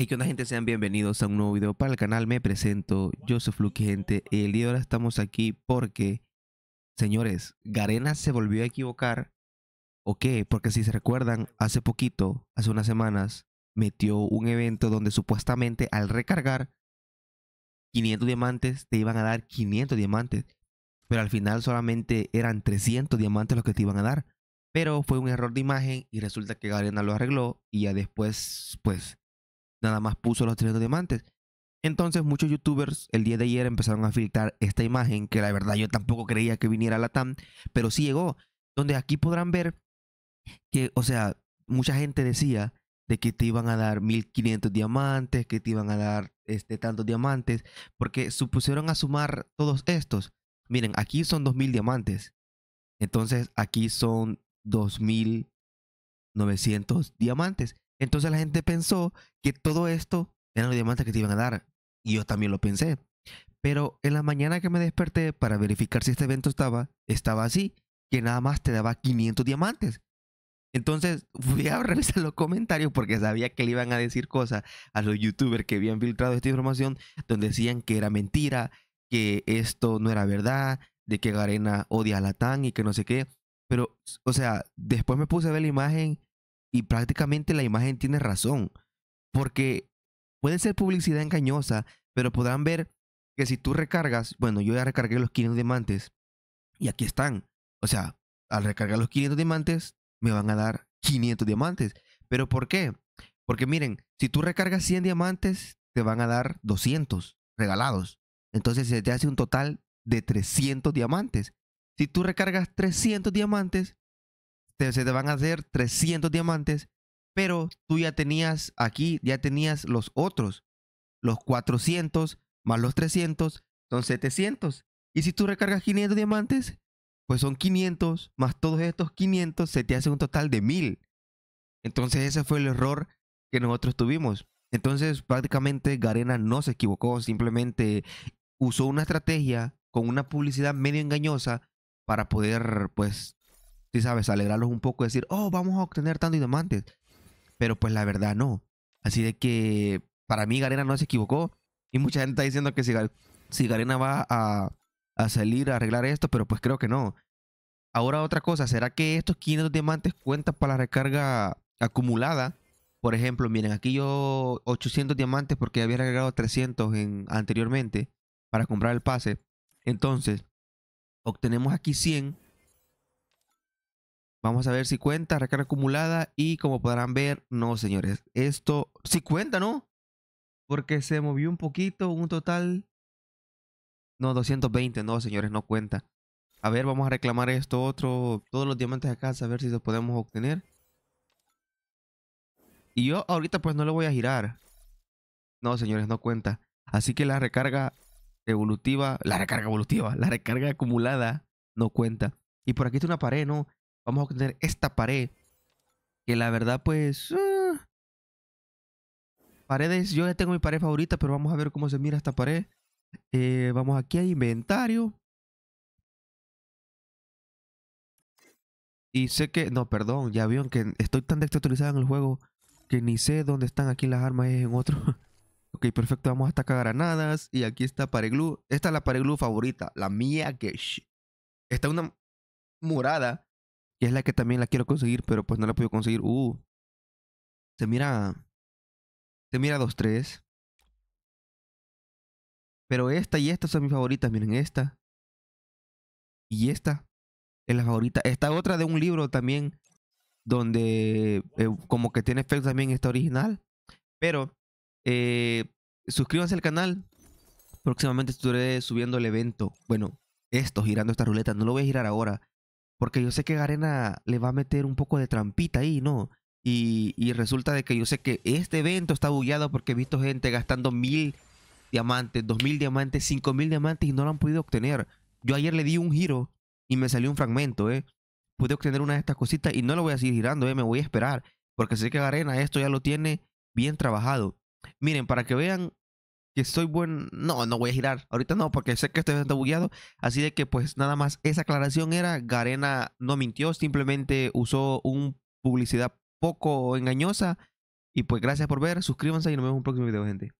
Hey, que onda gente? Sean bienvenidos a un nuevo video para el canal. Me presento, yo soy Fluky, gente. El día de ahora estamos aquí porque, señores, Garena se volvió a equivocar. ¿O qué? Porque si se recuerdan, hace poquito, hace unas semanas, metió un evento donde supuestamente al recargar 500 diamantes, te iban a dar 500 diamantes. Pero al final solamente eran 300 diamantes los que te iban a dar. Pero fue un error de imagen y resulta que Garena lo arregló y ya después, pues nada más puso los 300 diamantes. Entonces muchos youtubers el día de ayer empezaron a filtrar esta imagen, que la verdad yo tampoco creía que viniera a la TAM, pero sí llegó, donde aquí podrán ver que, o sea, mucha gente decía de que te iban a dar 1500 diamantes, que te iban a dar este, tantos diamantes, porque supusieron a sumar todos estos. Miren, aquí son 2000 diamantes, entonces aquí son 2900 diamantes. Entonces la gente pensó que todo esto eran los diamantes que te iban a dar. Y yo también lo pensé. Pero en la mañana que me desperté para verificar si este evento estaba, estaba así, que nada más te daba 500 diamantes. Entonces fui a revisar los comentarios porque sabía que le iban a decir cosas a los youtubers que habían filtrado esta información donde decían que era mentira, que esto no era verdad, de que Garena odia a Latán y que no sé qué. Pero, o sea, después me puse a ver la imagen y prácticamente la imagen tiene razón, porque puede ser publicidad engañosa, pero podrán ver que si tú recargas, bueno, yo ya recargué los 500 diamantes y aquí están. O sea, al recargar los 500 diamantes, me van a dar 500 diamantes. ¿Pero por qué? Porque miren, si tú recargas 100 diamantes, te van a dar 200 regalados. Entonces se te hace un total de 300 diamantes. Si tú recargas 300 diamantes, se te van a hacer 300 diamantes, pero tú ya tenías aquí, ya tenías los otros, los 400 más los 300 son 700. Y si tú recargas 500 diamantes, pues son 500 más todos estos 500, se te hace un total de 1000. Entonces ese fue el error que nosotros tuvimos. Entonces prácticamente Garena no se equivocó, simplemente usó una estrategia con una publicidad medio engañosa para poder pues si sabes, alegrarlos un poco y decir, oh, vamos a obtener tanto diamantes. Pero pues la verdad no. Así de que para mí Garena no se equivocó. Y mucha gente está diciendo que si, Garena va a, a, salir a arreglar esto, pero pues creo que no. Ahora otra cosa, ¿será que estos 500 diamantes cuentan para la recarga acumulada? Por ejemplo, miren, aquí yo 800 diamantes porque había agregado 300 en, anteriormente para comprar el pase. Entonces, obtenemos aquí 100 Vamos a ver si cuenta, recarga acumulada. Y como podrán ver, no, señores. Esto si cuenta, ¿no? Porque se movió un poquito, un total. No, 220, no, señores, no cuenta. A ver, vamos a reclamar esto otro. Todos los diamantes acá, a ver si los podemos obtener. Y yo ahorita pues no lo voy a girar. No, señores, no cuenta. Así que la recarga evolutiva, la recarga evolutiva, la recarga acumulada no cuenta. Y por aquí está una pared, ¿no? vamos a obtener esta pared. Que la verdad, pues... Ah, paredes, yo ya tengo mi pared favorita, pero vamos a ver cómo se mira esta pared. Eh, vamos aquí a inventario. Y sé que... No, perdón, ya vieron que estoy tan desactualizado en el juego que ni sé dónde están aquí las armas, es en otro. ok, perfecto, vamos a atacar granadas. Y aquí está glue. Esta es la pared glue favorita, la mía que... Está una morada y es la que también la quiero conseguir, pero pues no la puedo conseguir. Uh. Se mira. Se mira 2-3. Pero esta y esta son mis favoritas. Miren, esta. Y esta. Es la favorita. Esta otra de un libro también. Donde eh, como que tiene efecto también esta original. Pero eh, suscríbanse al canal. Próximamente estuve subiendo el evento. Bueno, esto, girando esta ruleta. No lo voy a girar ahora. Porque yo sé que Garena le va a meter un poco de trampita ahí, ¿no? Y, resulta de que yo sé que este evento está bugueado porque he visto gente gastando mil diamantes, dos mil diamantes, cinco mil diamantes y no lo han podido obtener. Yo ayer le di un giro y me salió un fragmento, ¿eh? Pude obtener una de estas cositas y no lo voy a seguir girando, ¿eh? Me voy a esperar. Porque sé que Garena esto ya lo tiene bien trabajado. Miren, para que vean que soy buen. No, no voy a girar. Ahorita no, porque sé que estoy bastante bugueado. Así de que, pues nada más, esa aclaración era: Garena no mintió, simplemente usó una publicidad poco engañosa. Y pues gracias por ver, suscríbanse y nos vemos en un próximo video, gente.